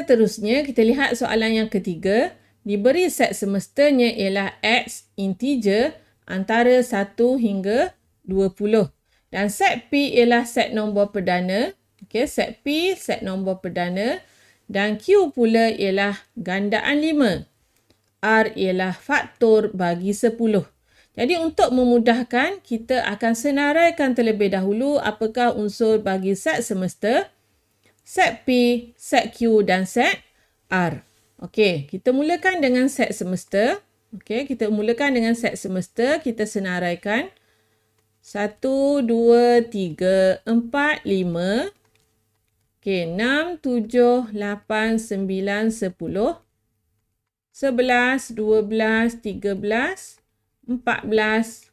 seterusnya kita lihat soalan yang ketiga. Diberi set semestanya ialah X integer antara 1 hingga 20. Dan set P ialah set nombor perdana. Okay, set P set nombor perdana. Dan Q pula ialah gandaan 5. R ialah faktor bagi 10. Jadi untuk memudahkan, kita akan senaraikan terlebih dahulu apakah unsur bagi set semesta set P, set Q dan set R. Okey, kita mulakan dengan set semesta. Okey, kita mulakan dengan set semesta. Kita senaraikan. 1, 2, 3, 4, 5. Okey, tiga belas, empat belas,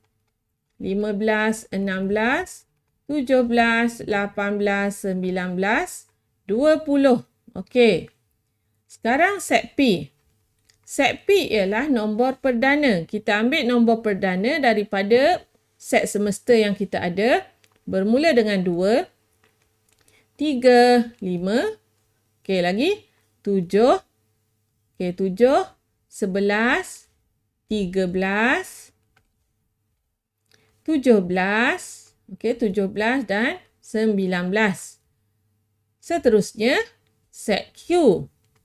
lima belas, enam belas, tujuh belas, lapan belas, sembilan belas. 20. Okey. Sekarang set P. Set P ialah nombor perdana. Kita ambil nombor perdana daripada set semesta yang kita ada. Bermula dengan 2. 3, 5. Okey lagi. 7. Okey 7. 11. 13. 14. 15. 16. Okey, 17 dan 19. Seterusnya, set Q.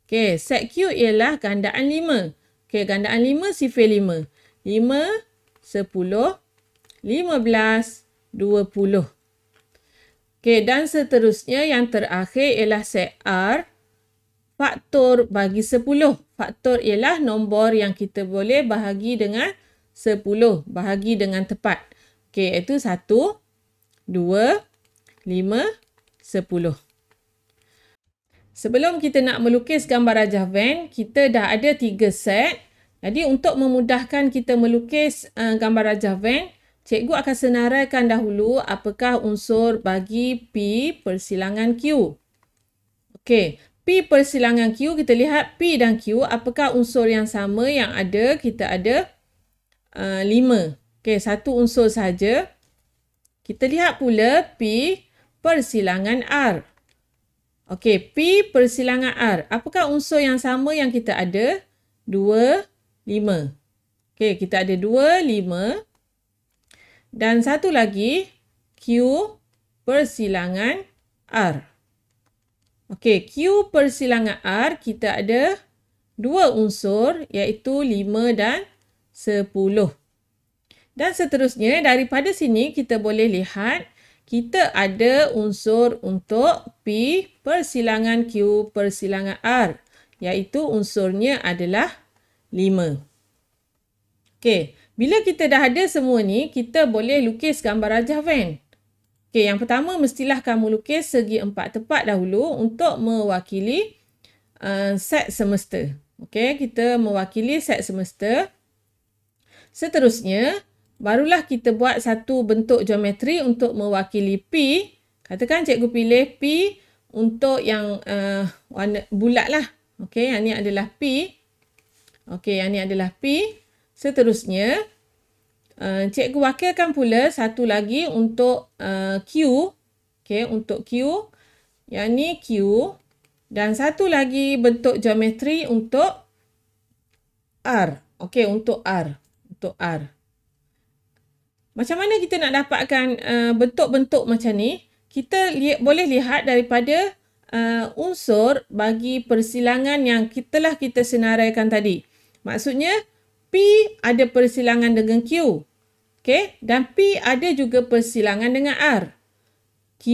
okay set Q ialah gandaan 5. okay gandaan 5 sifir 5. 5, 10, 15, 20. okay dan seterusnya yang terakhir ialah set R. Faktor bagi 10. Faktor ialah nombor yang kita boleh bahagi dengan 10. Bahagi dengan tepat. okay iaitu 1, 2, 5, 10. 10. Sebelum kita nak melukis gambar Raja Van, kita dah ada tiga set. Jadi untuk memudahkan kita melukis uh, gambar Raja Van, cikgu akan senaraikan dahulu apakah unsur bagi P persilangan Q. Okey, P persilangan Q, kita lihat P dan Q, apakah unsur yang sama yang ada, kita ada uh, lima. Okey, satu unsur saja. Kita lihat pula P persilangan R. Okey, P persilangan R. Apakah unsur yang sama yang kita ada? 2, 5. Okey, kita ada 2, 5. Dan satu lagi, Q persilangan R. Okey, Q persilangan R, kita ada dua unsur iaitu 5 dan 10. Dan seterusnya, daripada sini kita boleh lihat kita ada unsur untuk P persilangan Q persilangan R iaitu unsurnya adalah 5. Okey, bila kita dah ada semua ni, kita boleh lukis gambar rajah van. Okey, yang pertama mestilah kamu lukis segi empat tepat dahulu untuk mewakili uh, set semesta. Okey, kita mewakili set semesta. Seterusnya, barulah kita buat satu bentuk geometri untuk mewakili pi. Katakan cikgu pilih pi untuk yang uh, warna bulat lah. Okey, yang ni adalah pi. Okey, yang ni adalah pi. Seterusnya, uh, cikgu wakilkan pula satu lagi untuk uh, q. Okey, untuk q. Yang ni q. Dan satu lagi bentuk geometri untuk r. Okey, untuk r. Untuk r. Macam mana kita nak dapatkan eh, bentuk-bentuk uh, macam ni? Kita li boleh lihat daripada uh, unsur bagi persilangan yang telah kita senaraikan tadi. Maksudnya P ada persilangan dengan Q. Okay? Dan P ada juga persilangan dengan R. Q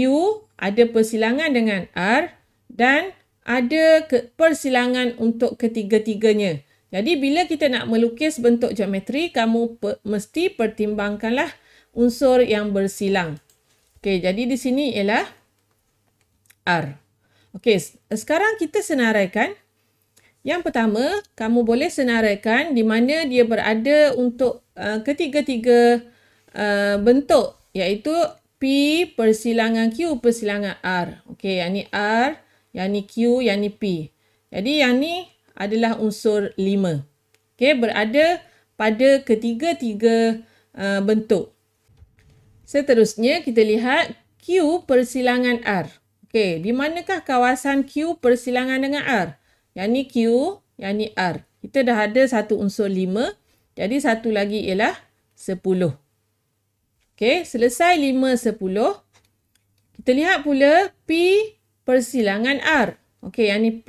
ada persilangan dengan R dan ada persilangan untuk ketiga-tiganya. Jadi bila kita nak melukis bentuk geometri, kamu pe mesti pertimbangkanlah unsur yang bersilang. Okey, jadi di sini ialah R. Okey, sekarang kita senaraikan. Yang pertama, kamu boleh senaraikan di mana dia berada untuk uh, ketiga-tiga uh, bentuk iaitu P persilangan Q persilangan R. Okey, yang ni R, yang ni Q, yang ni P. Jadi yang ni adalah unsur lima, Okey, berada pada ketiga-tiga uh, bentuk. Seterusnya kita lihat Q persilangan R. Okey, di manakah kawasan Q persilangan dengan R? Yang ni Q, yang ni R. Kita dah ada satu unsur lima, jadi satu lagi ialah sepuluh, Okey, selesai lima sepuluh. Kita lihat pula P persilangan R. Okey, yang ni P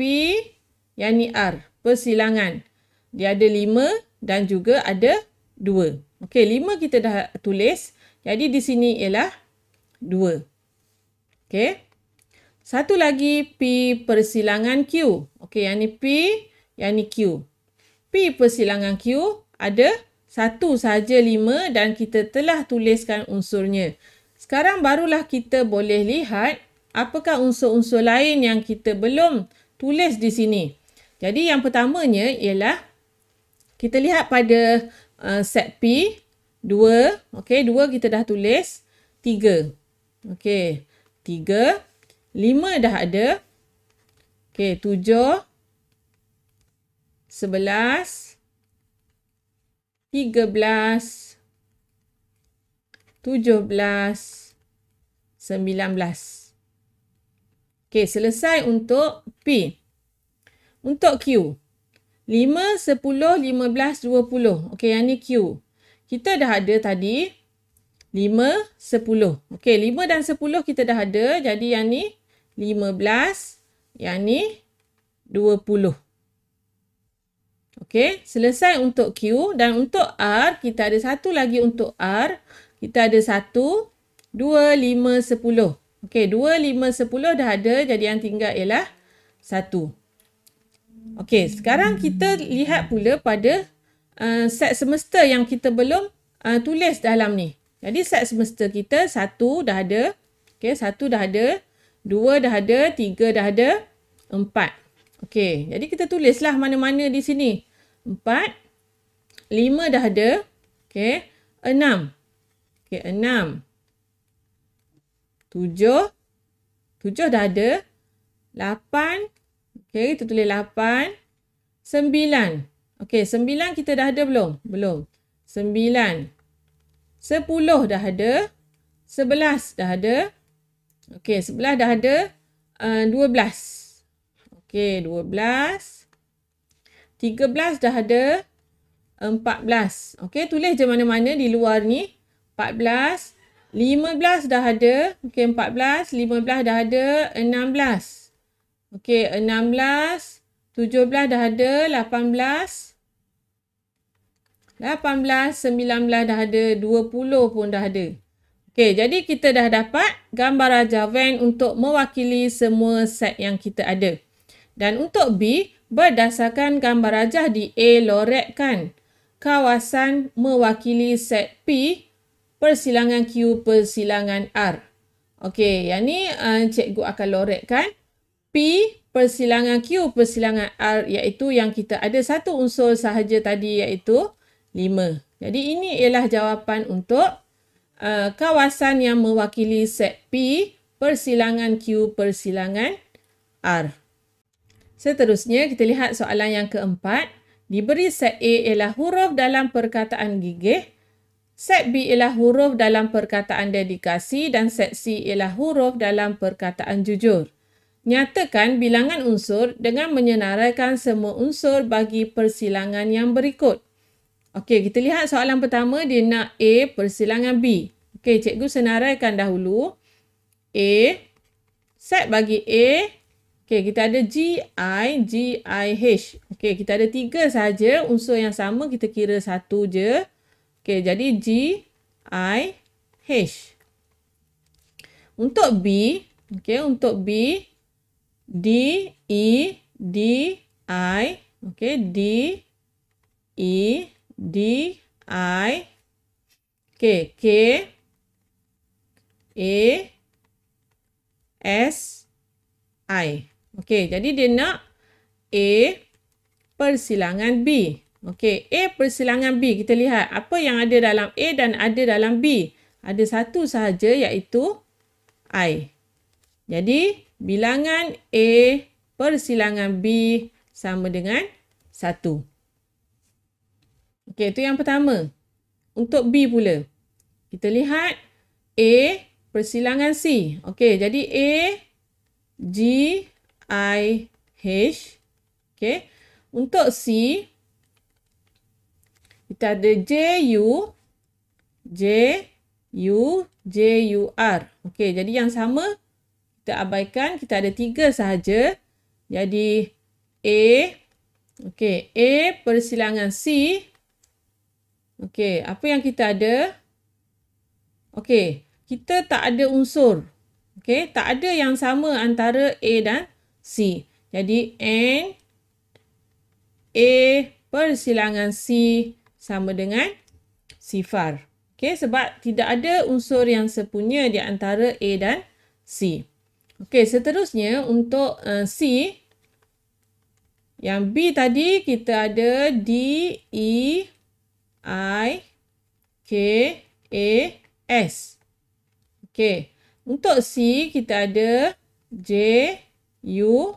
yang ni R, persilangan. Dia ada 5 dan juga ada 2. Okey, 5 kita dah tulis. Jadi di sini ialah 2. Okey. Satu lagi P persilangan Q. Okey, yang ni P, yang ni Q. P persilangan Q ada satu saja 5 dan kita telah tuliskan unsurnya. Sekarang barulah kita boleh lihat apakah unsur-unsur lain yang kita belum tulis di sini. Jadi yang pertamanya ialah kita lihat pada uh, set P 2, okey, 2 kita dah tulis, 3. Okey, 3, 5 dah ada. Okey, 7 11 13 17 19 Okey, selesai untuk P. Untuk Q. 5, 10, 15, 20. Okey, yang ni Q. Kita dah ada tadi 5, 10. Okey, 5 dan 10 kita dah ada. Jadi yang ni 15, yang ni 20. Okey, selesai untuk Q. Dan untuk R, kita ada satu lagi untuk R. Kita ada 1, 2, 5, 10. Okey, 2, 5, 10 dah ada. Jadi yang tinggal ialah 1. Okey, sekarang kita lihat pula pada uh, set semester yang kita belum uh, tulis dalam ni. Jadi set semester kita satu dah ada. Okey, satu dah ada. Dua dah ada. Tiga dah ada. Empat. Okey, jadi kita tulislah mana-mana di sini. Empat. Lima dah ada. Okey. Enam. Okey, enam. Tujuh. Tujuh dah ada. Lapan. Okey, kita tulis 8. 9. Okey, 9 kita dah ada belum? Belum. 9. 10 dah ada. 11 dah ada. Okey, 11 dah ada. Uh, eh, 12. Okey, 12. 13 dah ada. 14. Okey, tulis je mana-mana di luar ni. 14. 15 dah ada. Okey, 14. 15 dah ada. 16. Okey, 16, 17 dah ada, 18, 18, 19 dah ada, 20 pun dah ada. Okey, jadi kita dah dapat gambar Raja Van untuk mewakili semua set yang kita ada. Dan untuk B, berdasarkan gambar rajah di A loret kan, kawasan mewakili set P, persilangan Q, persilangan R. Okey, yang ni uh, cikgu akan loret kan. P persilangan Q persilangan R iaitu yang kita ada satu unsur sahaja tadi iaitu 5. Jadi ini ialah jawapan untuk uh, kawasan yang mewakili set P persilangan Q persilangan R. Seterusnya kita lihat soalan yang keempat. Diberi set A ialah huruf dalam perkataan gigih. Set B ialah huruf dalam perkataan dedikasi dan set C ialah huruf dalam perkataan jujur. Nyatakan bilangan unsur dengan menyenaraikan semua unsur bagi persilangan yang berikut. Okey, kita lihat soalan pertama dia nak A persilangan B. Okey, cikgu senaraikan dahulu. A, set bagi A. Okey, kita ada G, I, G, I, H. Okey, kita ada tiga saja unsur yang sama kita kira satu je. Okey, jadi G, I, H. Untuk B, okey, untuk B, D E D I okay D E D I K K A S I okay jadi dia nak A persilangan B okay A persilangan B kita lihat apa yang ada dalam A dan ada dalam B ada satu sahaja iaitu I jadi, bilangan A persilangan B sama dengan 1. Okey, itu yang pertama. Untuk B pula. Kita lihat A persilangan C. Okey, jadi A, G, I, H. Okey, untuk C, kita ada J, U, J, U, J, U, R. Okey, jadi yang sama kita abaikan. Kita ada tiga sahaja. Jadi, A. Okey, A persilangan C. Okey, apa yang kita ada? Okey, kita tak ada unsur. Okey, tak ada yang sama antara A dan C. Jadi, N. A persilangan C sama dengan sifar. Okey, sebab tidak ada unsur yang sepunya di antara A dan C. C. Okey, seterusnya untuk uh, C yang B tadi kita ada D E I K A S. Okey. Untuk C kita ada J U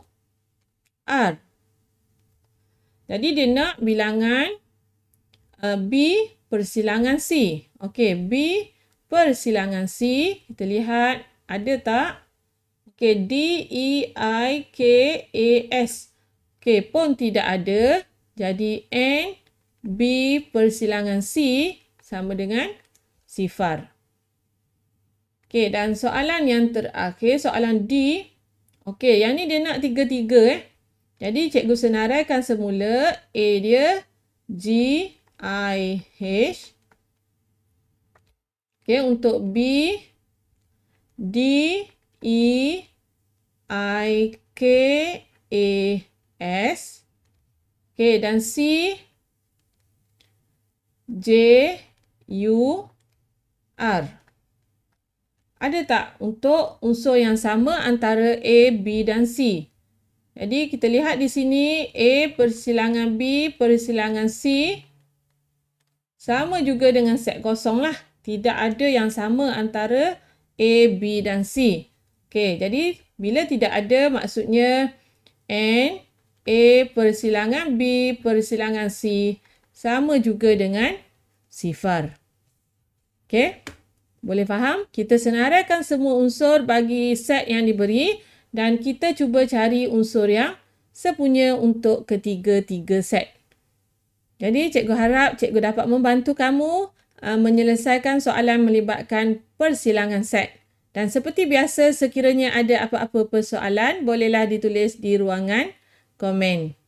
R. Jadi dia nak bilangan uh, B persilangan C. Okey, B persilangan C kita lihat ada tak? Okey, D E I K A e S. Okey, pun tidak ada. Jadi N B persilangan C sama dengan sifar. Okay, dan soalan yang terakhir, soalan D. okay, yang ni dia nak tiga-tiga eh. Jadi cikgu senaraikan semula A dia G I H. Okay, untuk B D E I K A S K dan C J U R Ada tak untuk unsur yang sama antara A B dan C Jadi kita lihat di sini A persilangan B persilangan C sama juga dengan set kosong lah. Tidak ada yang sama antara A, B dan C. Okey, jadi bila tidak ada maksudnya N A persilangan B persilangan C sama juga dengan sifar. Okey? Boleh faham? Kita senaraikan semua unsur bagi set yang diberi dan kita cuba cari unsur yang sepunya untuk ketiga-tiga set. Jadi cikgu harap cikgu dapat membantu kamu uh, menyelesaikan soalan melibatkan persilangan set. Dan seperti biasa, sekiranya ada apa-apa persoalan, bolehlah ditulis di ruangan komen.